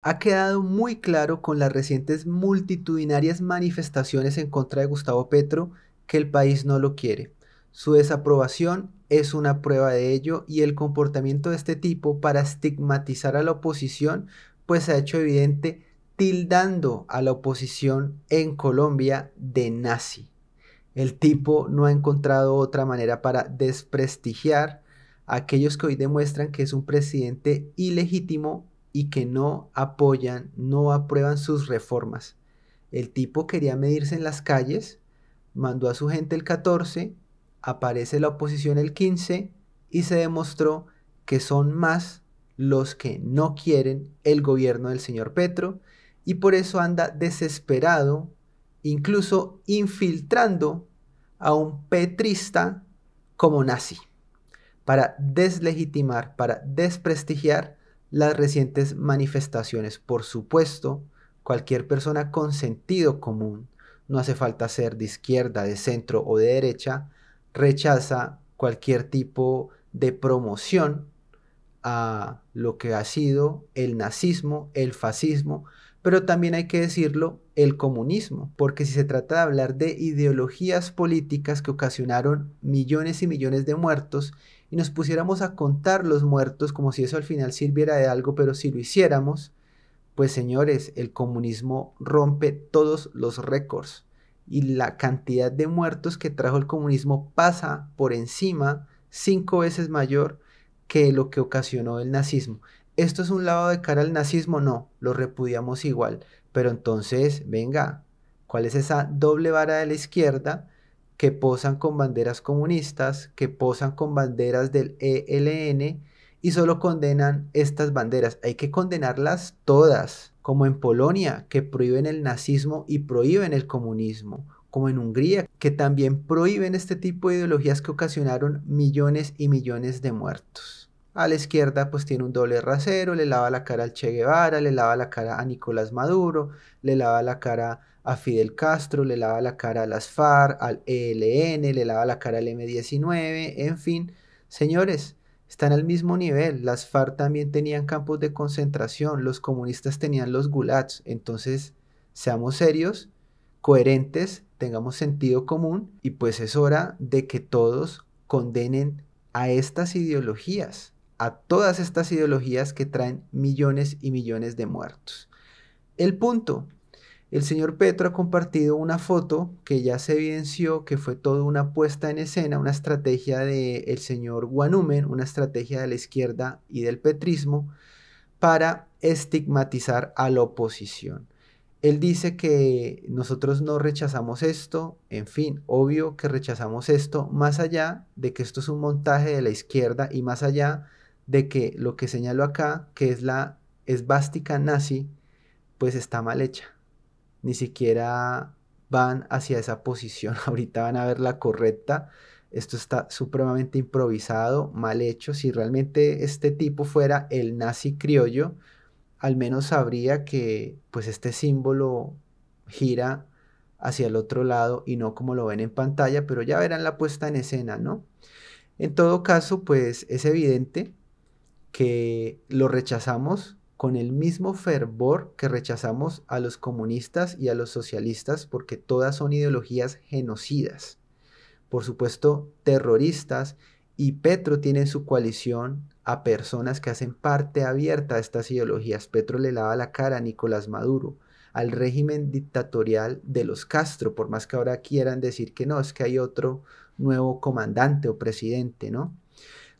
ha quedado muy claro con las recientes multitudinarias manifestaciones en contra de Gustavo Petro que el país no lo quiere. Su desaprobación es una prueba de ello y el comportamiento de este tipo para estigmatizar a la oposición pues se ha hecho evidente tildando a la oposición en Colombia de nazi. El tipo no ha encontrado otra manera para desprestigiar a aquellos que hoy demuestran que es un presidente ilegítimo y que no apoyan, no aprueban sus reformas. El tipo quería medirse en las calles, mandó a su gente el 14, aparece la oposición el 15 y se demostró que son más los que no quieren el gobierno del señor Petro y por eso anda desesperado, incluso infiltrando a un petrista como nazi, para deslegitimar, para desprestigiar las recientes manifestaciones. Por supuesto, cualquier persona con sentido común, no hace falta ser de izquierda, de centro o de derecha, rechaza cualquier tipo de promoción a lo que ha sido el nazismo, el fascismo, pero también hay que decirlo, el comunismo, porque si se trata de hablar de ideologías políticas que ocasionaron millones y millones de muertos y nos pusiéramos a contar los muertos como si eso al final sirviera de algo, pero si lo hiciéramos, pues señores, el comunismo rompe todos los récords y la cantidad de muertos que trajo el comunismo pasa por encima cinco veces mayor que lo que ocasionó el nazismo. ¿Esto es un lado de cara al nazismo? No, lo repudiamos igual. Pero entonces, venga, ¿cuál es esa doble vara de la izquierda que posan con banderas comunistas, que posan con banderas del ELN y solo condenan estas banderas. Hay que condenarlas todas, como en Polonia, que prohíben el nazismo y prohíben el comunismo, como en Hungría, que también prohíben este tipo de ideologías que ocasionaron millones y millones de muertos. A la izquierda pues tiene un doble rasero, le lava la cara al Che Guevara, le lava la cara a Nicolás Maduro, le lava la cara a Fidel Castro, le lava la cara a las FARC, al ELN, le lava la cara al M19, en fin, señores, están al mismo nivel. Las FARC también tenían campos de concentración, los comunistas tenían los gulags. Entonces, seamos serios, coherentes, tengamos sentido común y pues es hora de que todos condenen a estas ideologías, a todas estas ideologías que traen millones y millones de muertos. El punto el señor Petro ha compartido una foto que ya se evidenció que fue toda una puesta en escena, una estrategia del señor Guanumen, una estrategia de la izquierda y del petrismo para estigmatizar a la oposición. Él dice que nosotros no rechazamos esto, en fin, obvio que rechazamos esto, más allá de que esto es un montaje de la izquierda y más allá de que lo que señaló acá, que es la esvástica nazi, pues está mal hecha ni siquiera van hacia esa posición. Ahorita van a ver la correcta. Esto está supremamente improvisado, mal hecho. Si realmente este tipo fuera el nazi criollo, al menos sabría que pues este símbolo gira hacia el otro lado y no como lo ven en pantalla, pero ya verán la puesta en escena, ¿no? En todo caso, pues es evidente que lo rechazamos con el mismo fervor que rechazamos a los comunistas y a los socialistas porque todas son ideologías genocidas. Por supuesto, terroristas y Petro tiene su coalición a personas que hacen parte abierta de estas ideologías. Petro le lava la cara a Nicolás Maduro, al régimen dictatorial de los Castro, por más que ahora quieran decir que no, es que hay otro nuevo comandante o presidente, ¿no?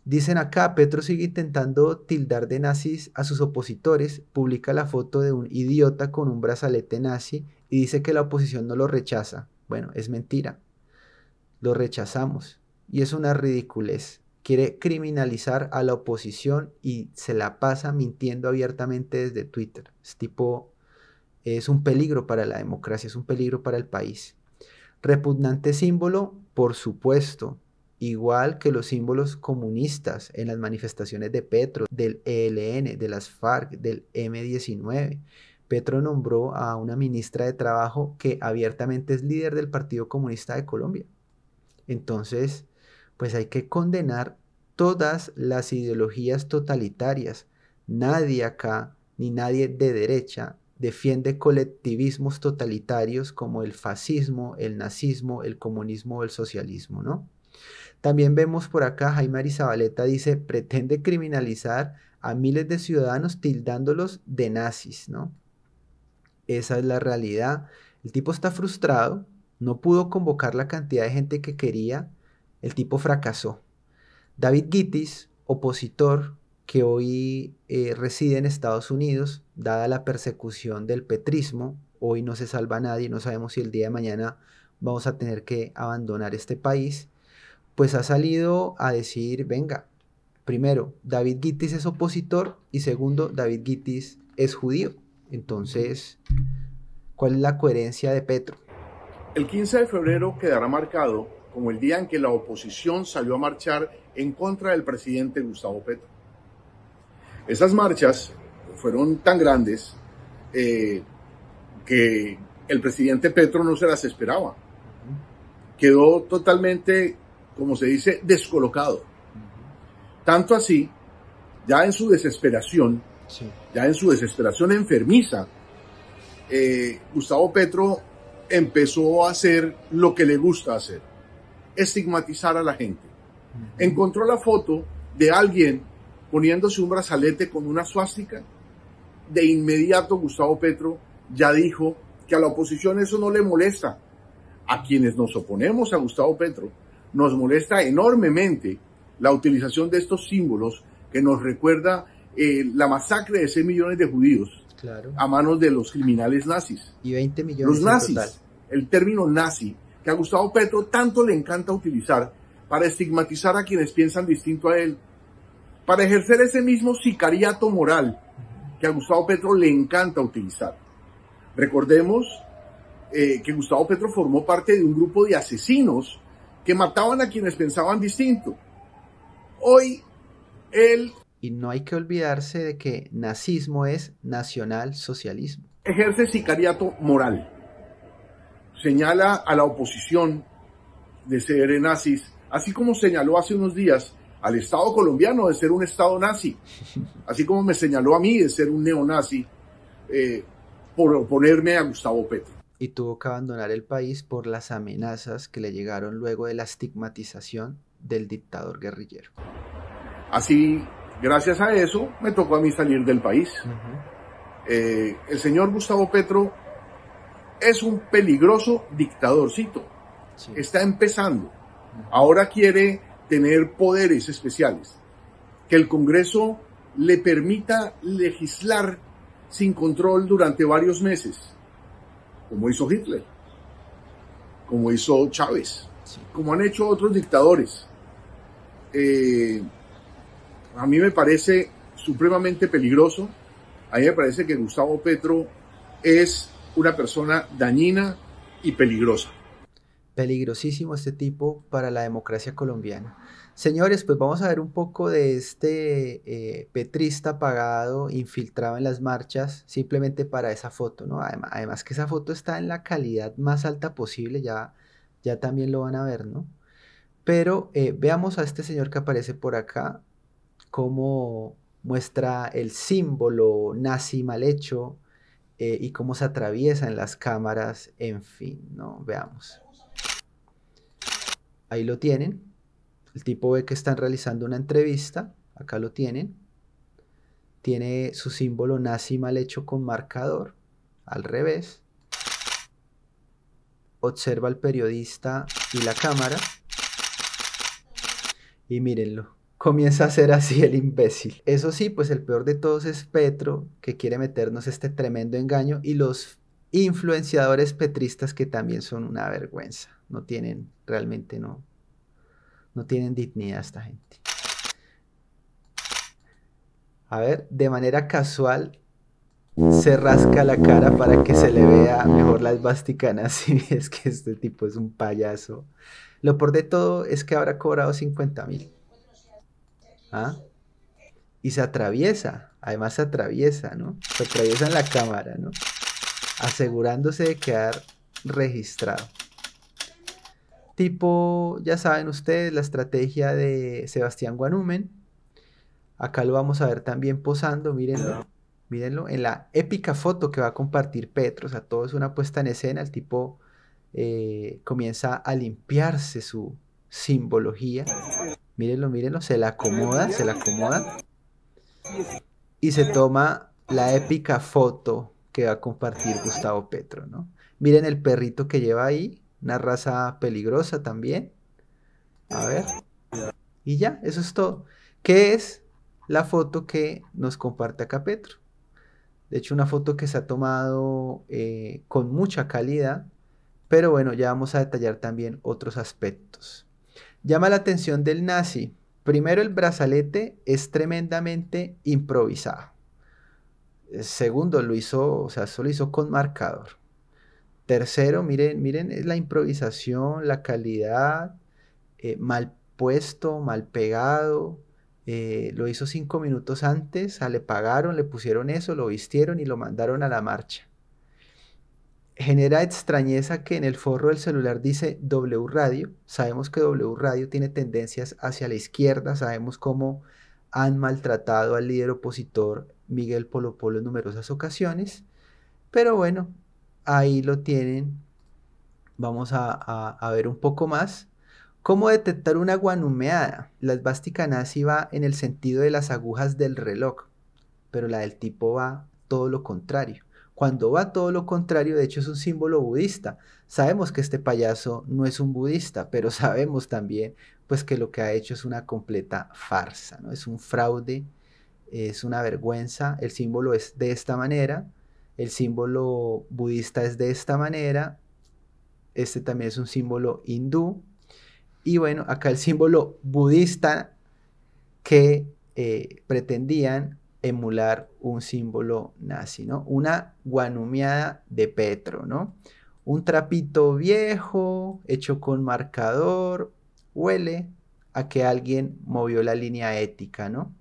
Dicen acá, Petro sigue intentando tildar de nazis a sus opositores, publica la foto de un idiota con un brazalete nazi y dice que la oposición no lo rechaza. Bueno, es mentira. Lo rechazamos. Y es una ridiculez. Quiere criminalizar a la oposición y se la pasa mintiendo abiertamente desde Twitter. Es tipo, es un peligro para la democracia, es un peligro para el país. Repugnante símbolo, por supuesto, igual que los símbolos comunistas en las manifestaciones de Petro, del ELN, de las FARC, del M19. Petro nombró a una ministra de Trabajo que abiertamente es líder del Partido Comunista de Colombia. Entonces, pues hay que condenar todas las ideologías totalitarias. Nadie acá, ni nadie de derecha, defiende colectivismos totalitarios como el fascismo, el nazismo, el comunismo o el socialismo, ¿no? También vemos por acá, Jaime Arizabaleta dice, pretende criminalizar a miles de ciudadanos tildándolos de nazis, ¿no? Esa es la realidad. El tipo está frustrado, no pudo convocar la cantidad de gente que quería, el tipo fracasó. David Gittis, opositor que hoy eh, reside en Estados Unidos, dada la persecución del petrismo, hoy no se salva nadie, no sabemos si el día de mañana vamos a tener que abandonar este país pues ha salido a decir, venga, primero, David Gittis es opositor y segundo, David Gittis es judío. Entonces, ¿cuál es la coherencia de Petro? El 15 de febrero quedará marcado como el día en que la oposición salió a marchar en contra del presidente Gustavo Petro. Esas marchas fueron tan grandes eh, que el presidente Petro no se las esperaba. Quedó totalmente como se dice, descolocado. Tanto así, ya en su desesperación, ya en su desesperación enfermiza, eh, Gustavo Petro empezó a hacer lo que le gusta hacer, estigmatizar a la gente. Encontró la foto de alguien poniéndose un brazalete con una suástica. De inmediato Gustavo Petro ya dijo que a la oposición eso no le molesta. A quienes nos oponemos a Gustavo Petro, nos molesta enormemente la utilización de estos símbolos que nos recuerda eh, la masacre de 6 millones de judíos a manos de los criminales nazis. Y 20 millones. Los nazis, el término nazi, que a Gustavo Petro tanto le encanta utilizar para estigmatizar a quienes piensan distinto a él, para ejercer ese mismo sicariato moral que a Gustavo Petro le encanta utilizar. Recordemos eh, que Gustavo Petro formó parte de un grupo de asesinos que mataban a quienes pensaban distinto. Hoy él... Y no hay que olvidarse de que nazismo es nacionalsocialismo. Ejerce sicariato moral. Señala a la oposición de ser nazis, así como señaló hace unos días al Estado colombiano de ser un Estado nazi, así como me señaló a mí de ser un neonazi eh, por oponerme a Gustavo Petro y tuvo que abandonar el país por las amenazas que le llegaron luego de la estigmatización del dictador guerrillero. Así, gracias a eso, me tocó a mí salir del país. Eh, el señor Gustavo Petro es un peligroso dictadorcito. Está empezando. Ahora quiere tener poderes especiales. Que el Congreso le permita legislar sin control durante varios meses como hizo Hitler, como hizo Chávez, como han hecho otros dictadores. Eh, a mí me parece supremamente peligroso. A mí me parece que Gustavo Petro es una persona dañina y peligrosa peligrosísimo este tipo para la democracia colombiana. Señores, pues vamos a ver un poco de este eh, petrista apagado, infiltrado en las marchas, simplemente para esa foto, ¿no? Además, que esa foto está en la calidad más alta posible, ya, ya también lo van a ver, ¿no? Pero eh, veamos a este señor que aparece por acá, cómo muestra el símbolo nazi mal hecho eh, y cómo se atraviesa en las cámaras, en fin, ¿no? Veamos. Ahí lo tienen. El tipo ve que están realizando una entrevista. Acá lo tienen. Tiene su símbolo nazi mal hecho con marcador. Al revés. Observa al periodista y la cámara. Y mírenlo. Comienza a ser así el imbécil. Eso sí, pues el peor de todos es Petro, que quiere meternos este tremendo engaño, y los influenciadores petristas que también son una vergüenza no tienen realmente no no tienen dignidad esta gente. A ver, de manera casual se rasca la cara para que se le vea mejor Las basticanas Si Es que este tipo es un payaso. Lo por de todo es que habrá cobrado 50 mil. ¿Ah? Y se atraviesa, además se atraviesa, ¿no? Se atraviesa en la cámara, ¿no? Asegurándose de quedar registrado tipo, ya saben ustedes, la estrategia de Sebastián Guanumen. Acá lo vamos a ver también posando, mírenlo, mírenlo, en la épica foto que va a compartir Petro, o sea, todo es una puesta en escena, el tipo eh, comienza a limpiarse su simbología, mírenlo, mírenlo, se la acomoda, se la acomoda, y se toma la épica foto que va a compartir Gustavo Petro, ¿no? Miren el perrito que lleva ahí, una raza peligrosa también. A ver. Y ya, eso es todo. ¿Qué es la foto que nos comparte acá Petro? De hecho, una foto que se ha tomado eh, con mucha calidad. Pero bueno, ya vamos a detallar también otros aspectos. Llama la atención del nazi. Primero, el brazalete es tremendamente improvisado. Eh, segundo, lo hizo, o sea, solo hizo con marcador. Tercero, miren, miren, es la improvisación, la calidad, eh, mal puesto, mal pegado. Eh, lo hizo cinco minutos antes, ah, le pagaron, le pusieron eso, lo vistieron y lo mandaron a la marcha. Genera extrañeza que en el forro del celular dice W Radio. Sabemos que W Radio tiene tendencias hacia la izquierda, sabemos cómo han maltratado al líder opositor Miguel Polo Polo en numerosas ocasiones. Pero bueno, ahí lo tienen. Vamos a, ver un poco más. ¿Cómo detectar una guanumeada? La esvástica nazi va en el sentido de las agujas del reloj, pero la del tipo va todo lo contrario. Cuando va todo lo contrario, de hecho es un símbolo budista. Sabemos que este payaso no es un budista, pero sabemos también pues que lo que ha hecho es una completa farsa, ¿no? Es un fraude, es una vergüenza. El símbolo es de esta manera, el símbolo budista es de esta manera, este también es un símbolo hindú, y bueno, acá el símbolo budista que eh, pretendían emular un símbolo nazi, ¿no? Una guanumiada de Petro, ¿no? Un trapito viejo, hecho con marcador, huele a que alguien movió la línea ética, ¿no?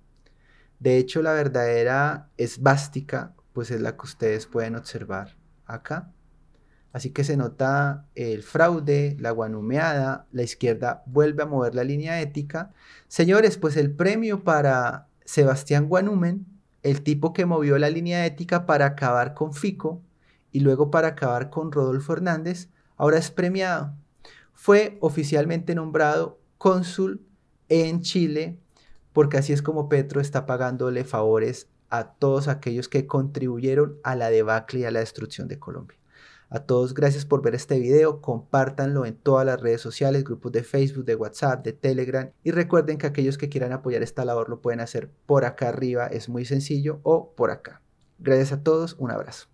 De hecho, la verdadera esvástica pues es la que ustedes pueden observar acá. Así que se nota el fraude, la guanumeada, la izquierda vuelve a mover la línea ética. Señores, pues el premio para Sebastián Guanumen, el tipo que movió la línea ética para acabar con Fico y luego para acabar con Rodolfo Hernández, ahora es premiado. Fue oficialmente nombrado cónsul en Chile porque así es como Petro está pagándole favores a todos aquellos que contribuyeron a la debacle y a la destrucción de Colombia. A todos gracias por ver este video, compártanlo en todas las redes sociales, grupos de Facebook, de WhatsApp, de Telegram y recuerden que aquellos que quieran apoyar esta labor lo pueden hacer por acá arriba, es muy sencillo, o por acá. Gracias a todos, un abrazo.